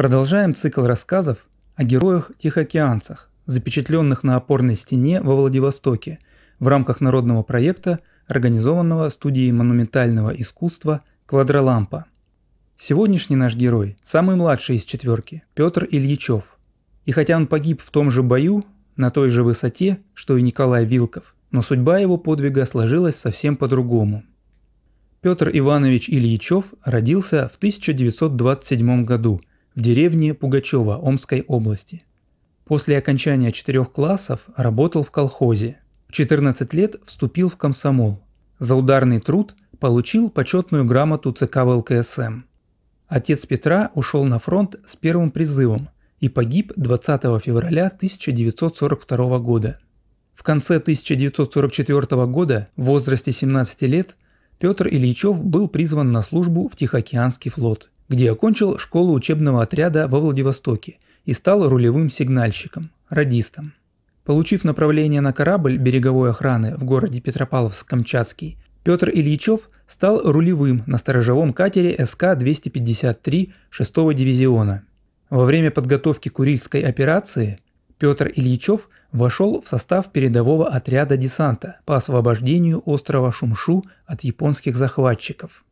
Продолжаем цикл рассказов о героях-тихоокеанцах, запечатленных на опорной стене во Владивостоке в рамках народного проекта, организованного студией монументального искусства «Квадролампа». Сегодняшний наш герой – самый младший из четверки – Петр Ильичев. И хотя он погиб в том же бою, на той же высоте, что и Николай Вилков, но судьба его подвига сложилась совсем по-другому. Петр Иванович Ильичев родился в 1927 году – в деревне Пугачева Омской области. После окончания четырех классов работал в колхозе. В 14 лет вступил в комсомол. За ударный труд получил почетную грамоту ЦК ВЛКСМ. Отец Петра ушел на фронт с первым призывом и погиб 20 февраля 1942 года. В конце 1944 года, в возрасте 17 лет, Петр Ильичев был призван на службу в Тихоокеанский флот – где окончил школу учебного отряда во Владивостоке и стал рулевым сигнальщиком, радистом. Получив направление на корабль береговой охраны в городе Петропавловск-Камчатский, Петр Ильичев стал рулевым на сторожевом катере СК-253 6-го дивизиона. Во время подготовки Курильской операции Петр Ильичев вошел в состав передового отряда десанта по освобождению острова Шумшу от японских захватчиков.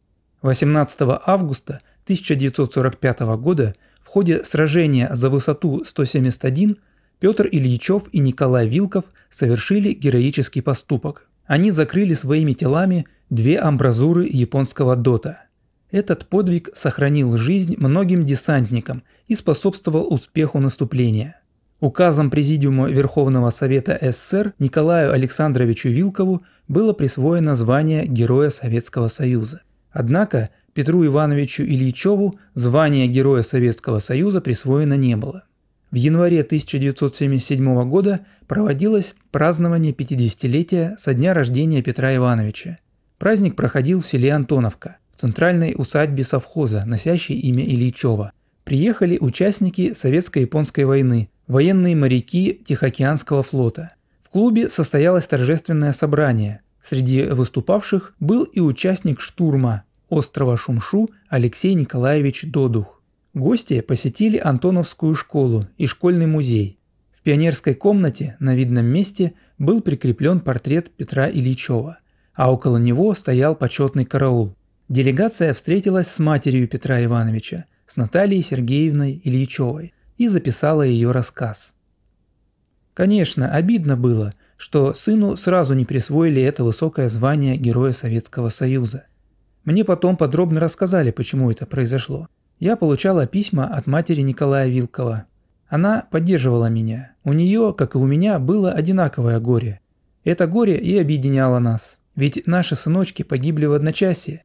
18 августа 1945 года в ходе сражения за высоту 171 Петр Ильичев и Николай Вилков совершили героический поступок. Они закрыли своими телами две амбразуры японского дота. Этот подвиг сохранил жизнь многим десантникам и способствовал успеху наступления. Указом Президиума Верховного Совета СССР Николаю Александровичу Вилкову было присвоено звание Героя Советского Союза. Однако Петру Ивановичу Ильичеву звание Героя Советского Союза присвоено не было. В январе 1977 года проводилось празднование 50-летия со дня рождения Петра Ивановича. Праздник проходил в селе Антоновка, в центральной усадьбе совхоза, носящей имя Ильичева. Приехали участники Советско-японской войны, военные моряки Тихоокеанского флота. В клубе состоялось торжественное собрание. Среди выступавших был и участник штурма острова Шумшу Алексей Николаевич Додух. Гости посетили Антоновскую школу и школьный музей. В пионерской комнате на видном месте был прикреплен портрет Петра Ильичева, а около него стоял почетный караул. Делегация встретилась с матерью Петра Ивановича, с Натальей Сергеевной Ильичевой, и записала ее рассказ. Конечно, обидно было, что сыну сразу не присвоили это высокое звание Героя Советского Союза – мне потом подробно рассказали, почему это произошло. Я получала письма от матери Николая Вилкова. Она поддерживала меня. У нее, как и у меня, было одинаковое горе. Это горе и объединяло нас. Ведь наши сыночки погибли в одночасье.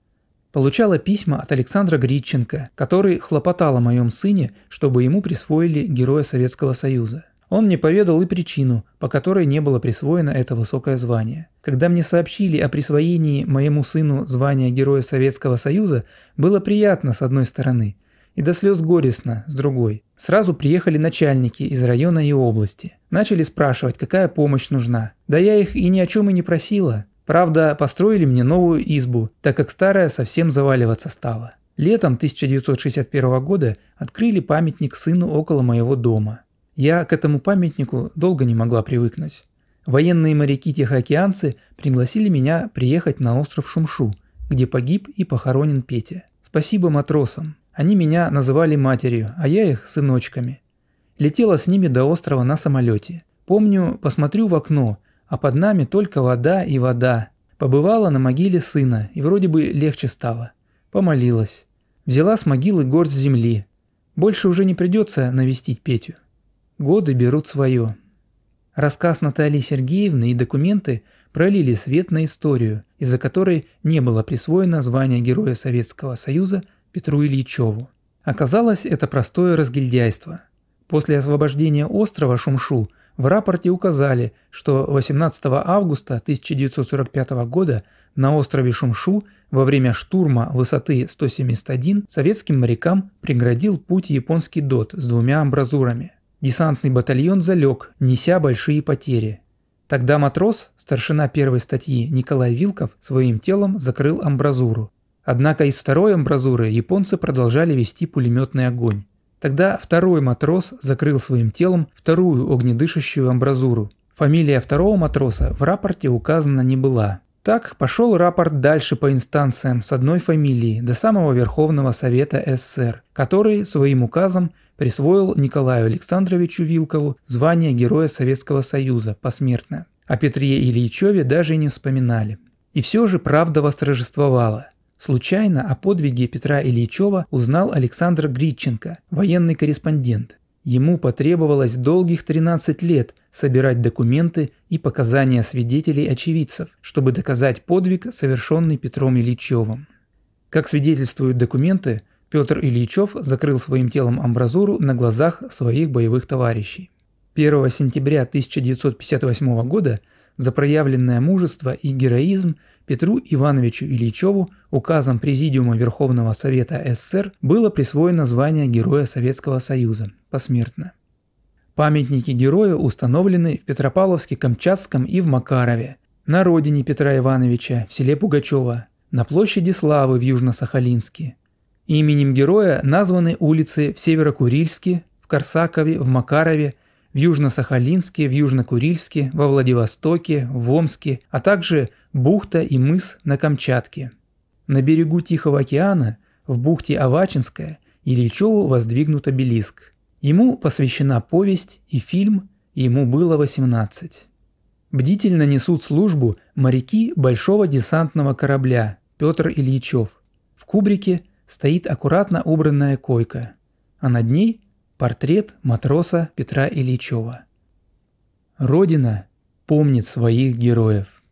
Получала письма от Александра Гридченко, который хлопотал о моем сыне, чтобы ему присвоили Героя Советского Союза. Он мне поведал и причину, по которой не было присвоено это высокое звание. Когда мне сообщили о присвоении моему сыну звания Героя Советского Союза, было приятно с одной стороны и до слез горестно с другой. Сразу приехали начальники из района и области. Начали спрашивать, какая помощь нужна. Да я их и ни о чем и не просила. Правда, построили мне новую избу, так как старая совсем заваливаться стала. Летом 1961 года открыли памятник сыну около моего дома. Я к этому памятнику долго не могла привыкнуть. Военные моряки-тихоокеанцы пригласили меня приехать на остров Шумшу, где погиб и похоронен Петя. Спасибо матросам. Они меня называли матерью, а я их сыночками. Летела с ними до острова на самолете. Помню, посмотрю в окно, а под нами только вода и вода. Побывала на могиле сына, и вроде бы легче стало. Помолилась. Взяла с могилы горсть земли. Больше уже не придется навестить Петю. Годы берут свое. Рассказ Натальи Сергеевны и документы пролили свет на историю, из-за которой не было присвоено звание Героя Советского Союза Петру Ильичеву. Оказалось, это простое разгильдяйство. После освобождения острова Шумшу в рапорте указали, что 18 августа 1945 года на острове Шумшу во время штурма высоты 171 советским морякам преградил путь японский ДОТ с двумя амбразурами – Десантный батальон залег, неся большие потери. Тогда матрос, старшина первой статьи Николай Вилков, своим телом закрыл амбразуру. Однако из второй амбразуры японцы продолжали вести пулеметный огонь. Тогда второй матрос закрыл своим телом вторую огнедышащую амбразуру. Фамилия второго матроса в рапорте указана не была. Так пошел рапорт дальше по инстанциям с одной фамилией до самого Верховного Совета СССР, который своим указом присвоил Николаю Александровичу Вилкову звание Героя Советского Союза посмертно. О Петре Ильичеве даже и не вспоминали. И все же правда восторжествовала. Случайно о подвиге Петра Ильичева узнал Александр Гритченко, военный корреспондент. Ему потребовалось долгих 13 лет собирать документы и показания свидетелей-очевидцев, чтобы доказать подвиг, совершенный Петром Ильичевым. Как свидетельствуют документы, Петр Ильичев закрыл своим телом амбразуру на глазах своих боевых товарищей. 1 сентября 1958 года за проявленное мужество и героизм Петру Ивановичу Ильичеву указом Президиума Верховного Совета СССР было присвоено звание Героя Советского Союза посмертно. Памятники героя установлены в Петропавловске-Камчатском и в Макарове, на родине Петра Ивановича в селе Пугачева, на площади Славы в Южно-Сахалинске – Именем героя названы улицы в Северокурильске, в Корсакове, в Макарове, в Южно-Сахалинске, в Южно-Курильске, во Владивостоке, в Омске, а также бухта и мыс на Камчатке. На берегу Тихого океана, в бухте Авачинская, Ильичеву воздвигнут обелиск. Ему посвящена повесть и фильм «Ему было 18». Бдительно несут службу моряки большого десантного корабля Петр Ильичев. В кубрике – стоит аккуратно убранная койка, а над ней портрет матроса Петра Ильичева. Родина помнит своих героев.